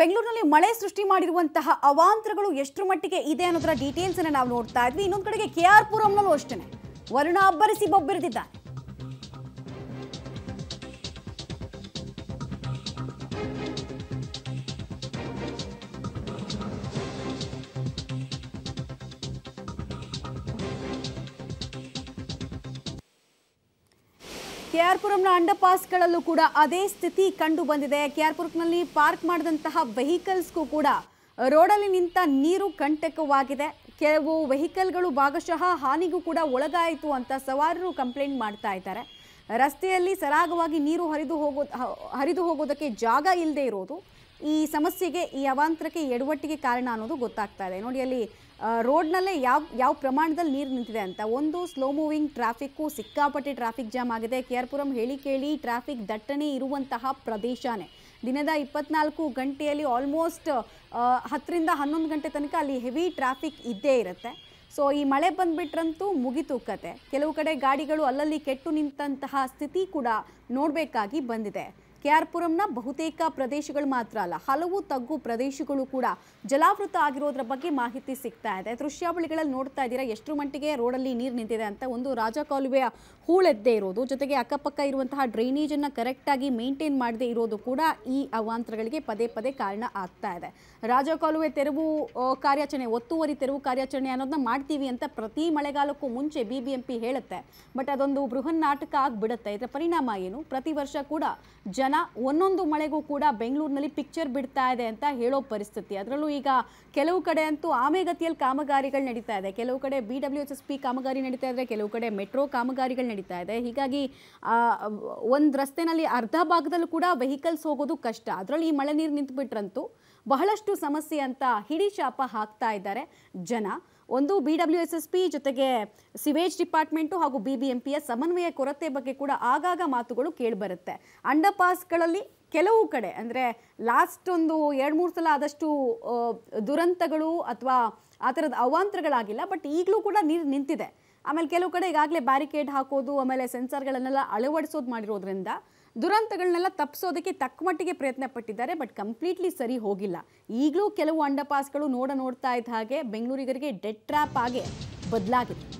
ಬೆಂಗಳೂರಿನಲ್ಲಿ ಮಳೆ ಸೃಷ್ಟಿ ಮಾಡಿರುವಂತಹ ಅವಾಂತರಗಳು ಎಷ್ಟು ಮಟ್ಟಿಗೆ ಇದೆ ಅನ್ನೋದರ ಡೀಟೇಲ್ಸ್ ನಾವು ನೋಡ್ತಾ ಇದ್ವಿ ಇನ್ನೊಂದು ಕಡೆಗೆ ಕೆ ಆರ್ ಪುರಂನಲ್ಲೂ ಅಷ್ಟೇ ವರುಣ ಅಬ್ಬರಿಸಿ ಬೊಬ್ಬಿರಿದಿದ್ದಾರೆ ಕೆಆರ್ಪುರಂನ ಅಂಡರ್ ಕೂಡ ಅದೇ ಸ್ಥಿತಿ ಕಂಡು ಬಂದಿದೆ ಕೆಆರ್ಪುರಂನಲ್ಲಿ ಪಾರ್ಕ್ ಮಾಡಿದಂತಹ ವೆಹಿಕಲ್ಸ್ಗೂ ಕೂಡ ರೋಡಲ್ಲಿ ನಿಂತ ನೀರು ಕಂಟಕವಾಗಿದೆ ಕೆಲವು ವೆಹಿಕಲ್ಗಳು ಭಾಗಶಃ ಹಾನಿಗೂ ಕೂಡ ಒಳಗಾಯಿತು ಅಂತ ಸವಾರರು ಕಂಪ್ಲೇಂಟ್ ಮಾಡ್ತಾ ಇದ್ದಾರೆ ರಸ್ತೆಯಲ್ಲಿ ಸರಾಗವಾಗಿ ನೀರು ಹರಿದು ಹೋಗೋ ಹರಿದು ಹೋಗೋದಕ್ಕೆ ಜಾಗ ಇಲ್ಲದೆ ಇರೋದು ಈ ಸಮಸ್ಯೆಗೆ ಈ ಅವಾಂತರಕ್ಕೆ ಎಡವಟ್ಟಿಗೆ ಕಾರಣ ಅನ್ನೋದು ಗೊತ್ತಾಗ್ತಾ ಇದೆ ನೋಡಿ ಅಲ್ಲಿ ರೋಡ್ನಲ್ಲೇ ಯಾವ ಯಾವ ಪ್ರಮಾಣದಲ್ಲಿ ನೀರು ನಿಂತಿದೆ ಅಂತ ಒಂದು ಸ್ಲೋ ಮೂವಿಂಗ್ ಟ್ರಾಫಿಕ್ಕು ಸಿಕ್ಕಾಪಟ್ಟೆ ಟ್ರಾಫಿಕ್ ಜಾಮ್ ಆಗಿದೆ ಕೆ ಆರ್ ಹೇಳಿ ಕೇಳಿ ಟ್ರಾಫಿಕ್ ದಟ್ಟಣೆ ಇರುವಂತಹ ಪ್ರದೇಶನೇ ದಿನದ ಇಪ್ಪತ್ನಾಲ್ಕು ಗಂಟೆಯಲ್ಲಿ ಆಲ್ಮೋಸ್ಟ್ ಹತ್ತರಿಂದ ಹನ್ನೊಂದು ಗಂಟೆ ತನಕ ಅಲ್ಲಿ ಹೆವಿ ಟ್ರಾಫಿಕ್ ಇದ್ದೇ ಇರುತ್ತೆ ಸೊ ಈ ಮಳೆ ಬಂದುಬಿಟ್ರಂತೂ ಮುಗಿತು ಕತೆ ಕೆಲವು ಕಡೆ ಗಾಡಿಗಳು ಅಲ್ಲಲ್ಲಿ ಕೆಟ್ಟು ನಿಂತಹ ಸ್ಥಿತಿ ಕೂಡ ನೋಡಬೇಕಾಗಿ ಬಂದಿದೆ ಕೆ ಬಹುತೇಕ ಪ್ರದೇಶಗಳು ಮಾತ್ರ ಅಲ್ಲ ಹಲವು ತಗ್ಗು ಪ್ರದೇಶಗಳು ಕೂಡ ಜಲಾವೃತ ಆಗಿರೋದ್ರ ಬಗ್ಗೆ ಮಾಹಿತಿ ಸಿಗ್ತಾ ಇದೆ ದೃಶ್ಯಾವಳಿಗಳಲ್ಲಿ ನೋಡ್ತಾ ಇದ್ದೀರಾ ಎಷ್ಟು ಮಟ್ಟಿಗೆ ರೋಡಲ್ಲಿ ನೀರು ನಿಂತಿದೆ ಅಂತ ಒಂದು ರಾಜ ಕಾಲುವೆಯ ಹೂಳೆದ್ದೇ ಇರೋದು ಜೊತೆಗೆ ಅಕ್ಕಪಕ್ಕ ಇರುವಂತಹ ಡ್ರೈನೇಜನ್ನು ಕರೆಕ್ಟಾಗಿ ಮೇಂಟೈನ್ ಮಾಡದೇ ಇರೋದು ಕೂಡ ಈ ಅವಾಂತರಗಳಿಗೆ ಪದೇ ಪದೇ ಕಾರಣ ಆಗ್ತಾ ಇದೆ ರಾಜ ಕಾಲುವೆ ತೆರವು ಕಾರ್ಯಾಚರಣೆ ಒತ್ತುವರಿ ತೆರವು ಕಾರ್ಯಾಚರಣೆ ಅನ್ನೋದನ್ನ ಮಾಡ್ತೀವಿ ಅಂತ ಪ್ರತಿ ಮಳೆಗಾಲಕ್ಕೂ ಮುಂಚೆ ಬಿ ಬಿ ಹೇಳುತ್ತೆ ಬಟ್ ಅದೊಂದು ಬೃಹನ್ ನಾಟಕ ಆಗಿಬಿಡುತ್ತೆ ಇದರ ಪರಿಣಾಮ ಏನು ಪ್ರತಿ ವರ್ಷ ಕೂಡ ಜನ ಒಂದೊಂದು ಮಳೆಗೂ ಕೂಡ ಬೆಂಗಳೂರಿನಲ್ಲಿ ಪಿಕ್ಚರ್ ಬಿಡ್ತಾ ಇದೆ ಅಂತ ಹೇಳೋ ಪರಿಸ್ಥಿತಿ ಅದರಲ್ಲೂ ಈಗ ಕೆಲವು ಕಡೆ ಅಂತೂ ಆಮೆಗತಿಯಲ್ಲಿ ಕಾಮಗಾರಿಗಳು ನಡೀತಾ ಇದೆ ಕೆಲವು ಕಡೆ ಬಿ ಡಬ್ಲ್ಯೂ ಎಸ್ ಪಿ ಕಾಮಗಾರಿ ನಡೀತಾ ಇದೆ ಕೆಲವು ಕಡೆ ಮೆಟ್ರೋ ಕಾಮಗಾರಿಗಳು ನಡೀತಾ ಇದೆ ಹೀಗಾಗಿ ಒಂದು ರಸ್ತೆನಲ್ಲಿ ಅರ್ಧ ಭಾಗದಲ್ಲೂ ಕೂಡ ವೆಹಿಕಲ್ಸ್ ಹೋಗೋದು ಕಷ್ಟ ಅದರಲ್ಲಿ ಈ ಮಳೆ ನೀರು ನಿಂತುಬಿಟ್ರಂತೂ ಬಹಳಷ್ಟು ಸಮಸ್ಯೆ ಅಂತ ಹಿಡಿ ಶಾಪ ಹಾಕ್ತಾ ಇದ್ದಾರೆ ಜನ ಒಂದು B W S S P ಜೊತೆಗೆ ಸಿವೇಜ್ ಡಿಪಾರ್ಟ್ಮೆಂಟು ಹಾಗೂ ಬಿ ಬಿ ಎಂ ಪಿಯ ಸಮನ್ವಯ ಕೊರತೆ ಬಗ್ಗೆ ಕೂಡ ಆಗಾಗ ಮಾತುಗಳು ಕೇಳಿಬರುತ್ತೆ ಅಂಡರ್ ಪಾಸ್ಗಳಲ್ಲಿ ಕೆಲವು ಕಡೆ ಅಂದರೆ ಲಾಸ್ಟ್ ಒಂದು ಎರಡು ಮೂರು ಸಲ ಆದಷ್ಟು ದುರಂತಗಳು ಅಥವಾ ಆ ಥರದ ಅವಾಂತರಗಳಾಗಿಲ್ಲ ಬಟ್ ಈಗಲೂ ಕೂಡ ನೀರು ನಿಂತಿದೆ ಆಮೇಲೆ ಕೆಲವು ಕಡೆ ಈಗಾಗಲೇ ಬ್ಯಾರಿಕೇಡ್ ಹಾಕೋದು ಆಮೇಲೆ ಸೆನ್ಸಾರ್ಗಳನ್ನೆಲ್ಲ ಅಳವಡಿಸೋದು ಮಾಡಿರೋದ್ರಿಂದ ದುರಂತಗಳನ್ನೆಲ್ಲ ತಪ್ಪಿಸೋದಕ್ಕೆ ತಕ್ಕಮಟ್ಟಿಗೆ ಪ್ರಯತ್ನ ಪಟ್ಟಿದ್ದಾರೆ ಬಟ್ ಕಂಪ್ಲೀಟ್ಲಿ ಸರಿ ಹೋಗಿಲ್ಲ ಈಗಲೂ ಕೆಲವು ಅಂಡರ್ಪಾಸ್ಗಳು ನೋಡ ನೋಡ್ತಾ ಇದ್ದ ಹಾಗೆ ಬೆಂಗಳೂರಿಗರಿಗೆ ಡೆಡ್ ಟ್ರ್ಯಾಪ್ ಆಗಿ ಬದಲಾಗಿದೆ